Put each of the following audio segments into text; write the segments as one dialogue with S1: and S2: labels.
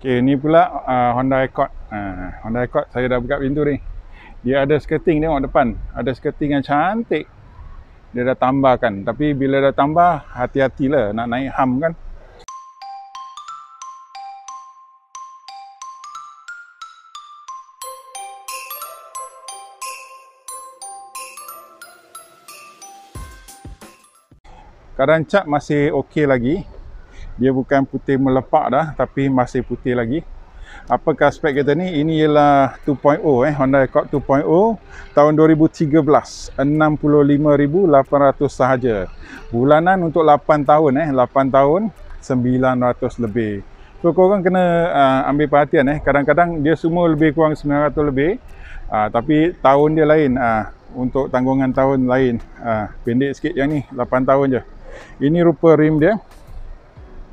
S1: Okey, ni pula uh, Honda Accord. Uh, Honda Accord saya dah buka pintu ni. Dia ada skirting tengok depan. Ada skirting yang cantik. Dia dah tambahkan. Tapi bila dah tambah, hati-hatilah nak naik ham kan. Kadang cap masih okey lagi dia bukan putih melepak dah tapi masih putih lagi apakah spek kereta ni ini ialah 2.0 eh Honda Accord 2.0 tahun 2013 65800 sahaja bulanan untuk 8 tahun eh 8 tahun 900 lebih so korang kena uh, ambil perhatian eh kadang-kadang dia semua lebih kurang 900 lebih uh, tapi tahun dia lain uh, untuk tanggungan tahun lain uh, pendek sikit yang ni 8 tahun je ini rupa rim dia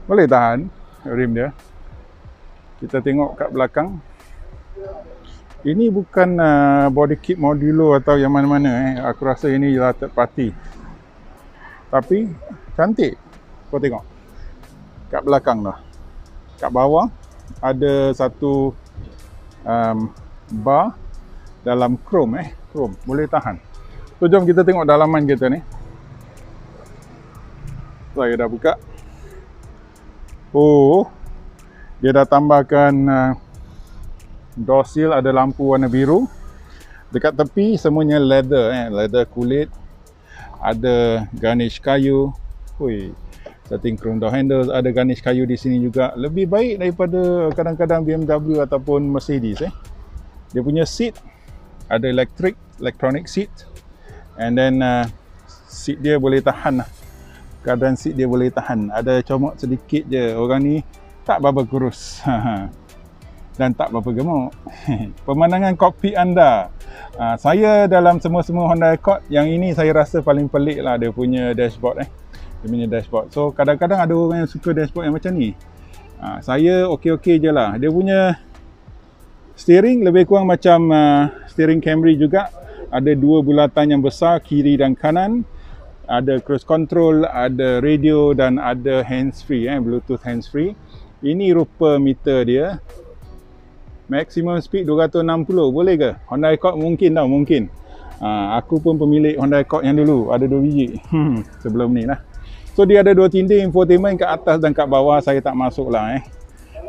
S1: boleh tahan rim dia kita tengok kat belakang ini bukan uh, body kit modulo atau yang mana-mana eh. aku rasa ini ialah third party tapi cantik kau tengok kat belakang tu kat bawah ada satu um, bar dalam chrome eh chrome boleh tahan so jom kita tengok dalaman kita ni saya dah buka Oh, dia dah tambahkan uh, door seal ada lampu warna biru. Dekat tepi semuanya leather eh, leather kulit. Ada garnish kayu. Hui. Setting chrome door handles ada garnish kayu di sini juga. Lebih baik daripada kadang-kadang BMW ataupun Mercedes eh. Dia punya seat ada electric electronic seat. And then uh, seat dia boleh tahan lah keadaan seat dia boleh tahan ada comot sedikit je orang ni tak berapa kurus dan tak berapa gemuk pemandangan kokpit anda ah, saya dalam semua-semua Honda Accord yang ini saya rasa paling pelik lah dia punya dashboard eh dia punya dashboard so kadang-kadang ada orang yang suka dashboard yang macam ni ah, saya okey-okey je lah dia punya steering lebih kurang macam ah, steering Camry juga ada dua bulatan yang besar kiri dan kanan ada cruise control, ada radio dan ada hands free eh bluetooth hands free. Ini rupa meter dia. Maximum speed 260. Boleh ke? Honda Accord mungkin tau, mungkin. Ha, aku pun pemilik Honda Accord yang dulu, ada 2 biji. Hmm, sebelum ni lah. So dia ada dua tindih infotainment kat atas dan kat bawah saya tak masuk lah eh.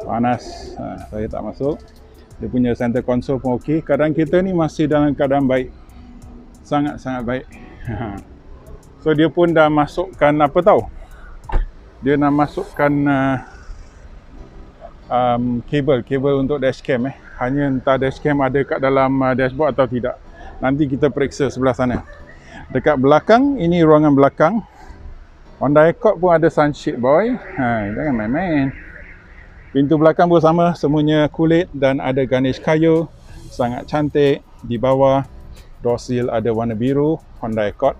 S1: Panas, ha, saya tak masuk. Dia punya center console pun okey. Kadang kita ni masih dalam keadaan baik. Sangat-sangat baik. So dia pun dah masukkan apa tahu? Dia nak masukkan uh, um, kabel, kabel untuk dashcam eh. Hanya entah dashcam ada kat dalam uh, dashboard atau tidak. Nanti kita periksa sebelah sana. Dekat belakang ini ruangan belakang. Honda Accord pun ada sunshield boy. Ha, jangan main-main. Pintu belakang pun sama, semuanya kulit dan ada garnish kayu. Sangat cantik. Di bawah, door seal ada warna biru, Honda Accord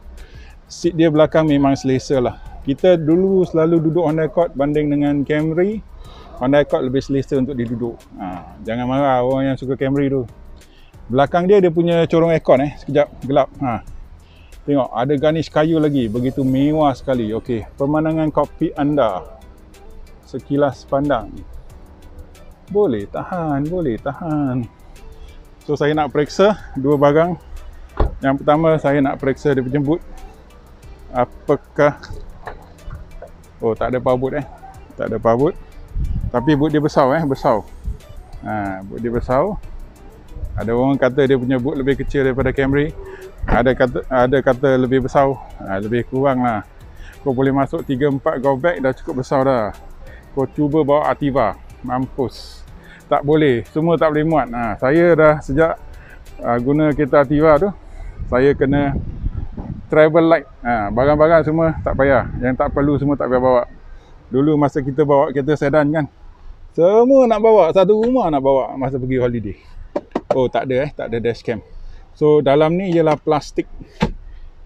S1: seat dia belakang memang selesa lah kita dulu selalu duduk Honda Accord banding dengan Camry Honda Accord lebih selesa untuk duduk. ha, jangan marah orang yang suka Camry tu belakang dia dia punya corong aircon eh sekejap gelap ha. tengok ada garnish kayu lagi begitu mewah sekali Okey, pemandangan kopi anda sekilas pandang boleh tahan boleh tahan so saya nak periksa dua barang yang pertama saya nak periksa dia penjemput apakah oh tak ada power boot eh tak ada power boot tapi boot dia besar eh besar ha, boot dia besar ada orang kata dia punya boot lebih kecil daripada Camry ada kata ada kata lebih besar ha, lebih kurang lah kau boleh masuk 3-4 go bag dah cukup besar dah kau cuba bawa Ativa mampus tak boleh semua tak boleh muat ha, saya dah sejak uh, guna kereta Ativa tu saya kena travel light ha, barang-barang semua tak payah yang tak perlu semua tak payah bawa dulu masa kita bawa kereta sedan kan semua nak bawa satu rumah nak bawa masa pergi holiday oh tak ada eh tak ada dash cam so dalam ni ialah plastik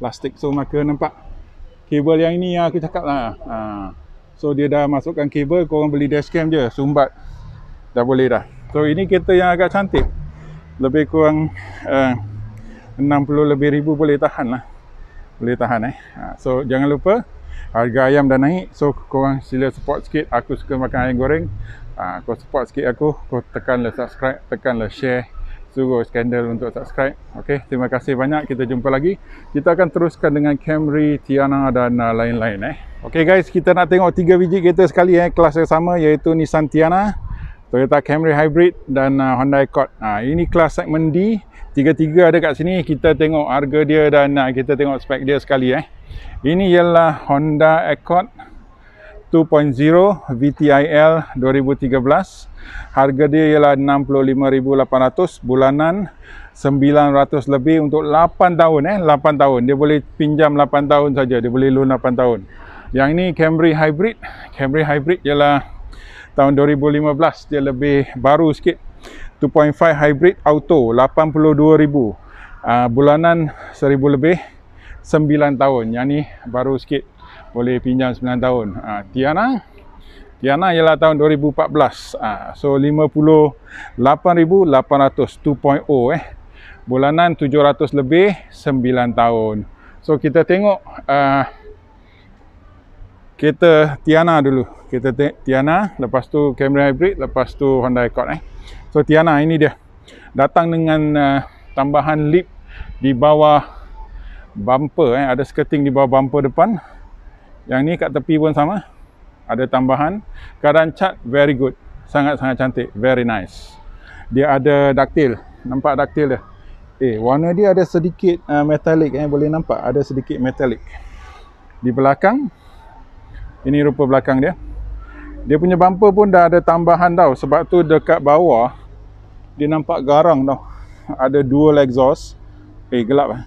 S1: plastik so maka nampak kabel yang ini yang aku cakap lah ha. so dia dah masukkan kabel korang beli dash cam je sumbat dah boleh dah so ini kereta yang agak cantik lebih kurang eh, uh, 60 lebih ribu boleh tahan lah boleh tahan eh. Ha, so jangan lupa harga ayam dah naik. So korang sila support sikit. Aku suka makan ayam goreng. Ha, kau support sikit aku. Kau tekanlah subscribe. Tekanlah share. Suruh skandal untuk subscribe. Okay. Terima kasih banyak. Kita jumpa lagi. Kita akan teruskan dengan Camry, Tiana dan uh, lain-lain eh. Okay guys. Kita nak tengok tiga biji kereta sekali eh. Kelas yang sama iaitu Nissan Tiana. Tiana. Toyota Camry Hybrid dan uh, Honda Accord. Uh, ini kelas segmen D. Tiga-tiga ada kat sini. Kita tengok harga dia dan uh, kita tengok spek dia sekali eh. Ini ialah Honda Accord 2.0 VTIL 2013. Harga dia ialah 65,800 bulanan 900 lebih untuk 8 tahun eh, 8 tahun. Dia boleh pinjam 8 tahun saja, dia boleh loan 8 tahun. Yang ini Camry Hybrid. Camry Hybrid ialah tahun 2015 dia lebih baru sikit 2.5 hybrid auto 82000 uh, ah, bulanan 1000 lebih 9 tahun yang ni baru sikit boleh pinjam 9 tahun uh, Tiana Tiana ialah tahun 2014 uh, ah, so 58800 2.0 eh bulanan 700 lebih 9 tahun so kita tengok uh, kereta Tiana dulu. Kereta Tiana, lepas tu Camry Hybrid, lepas tu Honda Accord eh. So Tiana ini dia. Datang dengan uh, tambahan lip di bawah bumper eh. Ada skirting di bawah bumper depan. Yang ni kat tepi pun sama. Ada tambahan. Keadaan cat very good. Sangat-sangat cantik. Very nice. Dia ada ductile. Nampak ductile dia. Eh, warna dia ada sedikit uh, metallic eh. Boleh nampak ada sedikit metalik. Di belakang, ini rupa belakang dia. Dia punya bumper pun dah ada tambahan tau. Sebab tu dekat bawah, dia nampak garang tau. Ada dua exhaust. Eh, gelap lah.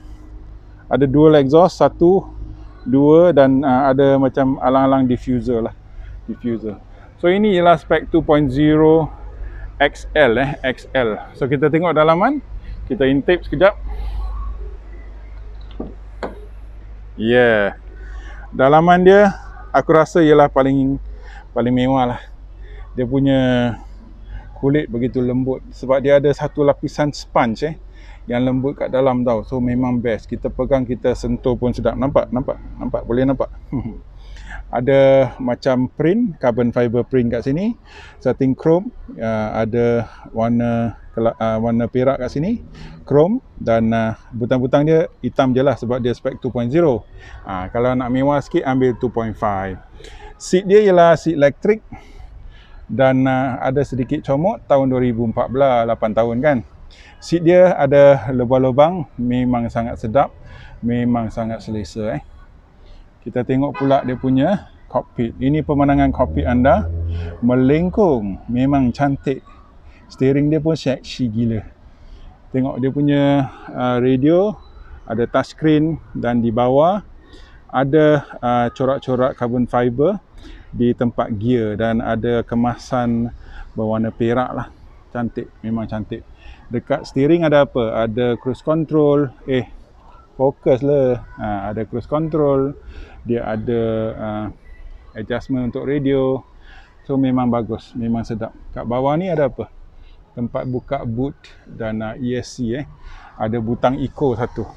S1: Ada dua exhaust, satu, dua dan uh, ada macam alang-alang diffuser lah. Diffuser. So, ini ialah spek 2.0 XL eh. XL. So, kita tengok dalaman. Kita intip sekejap. Yeah. Dalaman dia aku rasa ialah paling paling mewah lah dia punya kulit begitu lembut sebab dia ada satu lapisan sponge eh yang lembut kat dalam tau so memang best kita pegang kita sentuh pun sedap nampak nampak nampak boleh nampak ada macam print carbon fiber print kat sini satin chrome uh, ada warna uh, warna perak kat sini chrome dan uh, butang-butang dia hitam je lah sebab dia spek 2.0 uh, ah, kalau nak mewah sikit ambil 2.5 seat dia ialah seat elektrik dan uh, ada sedikit comot tahun 2014, 8 tahun kan seat dia ada lubang-lubang memang sangat sedap memang sangat selesa eh kita tengok pula dia punya cockpit. Ini pemandangan cockpit anda melengkung. Memang cantik steering dia pun seksi gila tengok dia punya uh, radio ada touchscreen dan di bawah ada uh, corak-corak carbon fiber di tempat gear dan ada kemasan berwarna perak lah cantik memang cantik dekat steering ada apa ada cruise control eh fokus lah ha, ada cruise control dia ada uh, adjustment untuk radio so memang bagus memang sedap kat bawah ni ada apa tempat buka boot dan uh, ESC eh. Ada butang eco satu.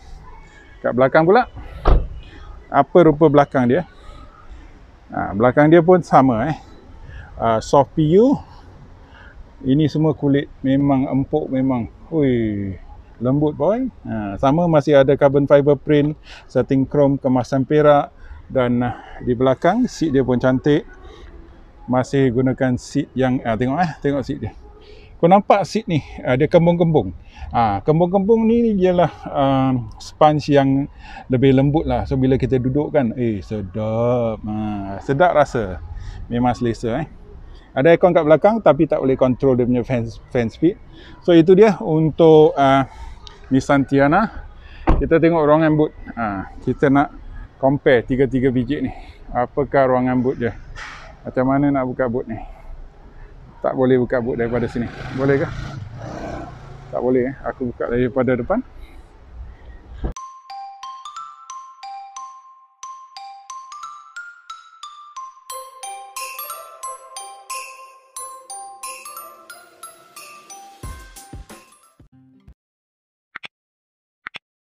S1: Kat belakang pula. Apa rupa belakang dia? Ha, belakang dia pun sama eh. Uh, soft PU. Ini semua kulit memang empuk memang. Hui. Lembut boy. Ha, sama masih ada carbon fiber print, setting chrome kemasan perak dan uh, di belakang seat dia pun cantik. Masih gunakan seat yang uh, tengok eh, tengok seat dia. Kau nampak seed ni, ada ah, uh, kembung-kembung. Uh, kembung-kembung ni ialah uh, sponge yang lebih lembut lah. So, bila kita duduk kan, eh sedap. Uh, sedap rasa. Memang selesa eh. Ada aircon kat belakang tapi tak boleh control dia punya fan, fan speed. So, itu dia untuk uh, Nissan Tiana. Kita tengok ruangan boot. Uh, kita nak compare tiga-tiga biji ni. Apakah ruangan boot dia? Macam mana nak buka boot ni? tak boleh buka boot daripada sini. Bolehkah? Tak boleh. Eh? Aku buka daripada depan.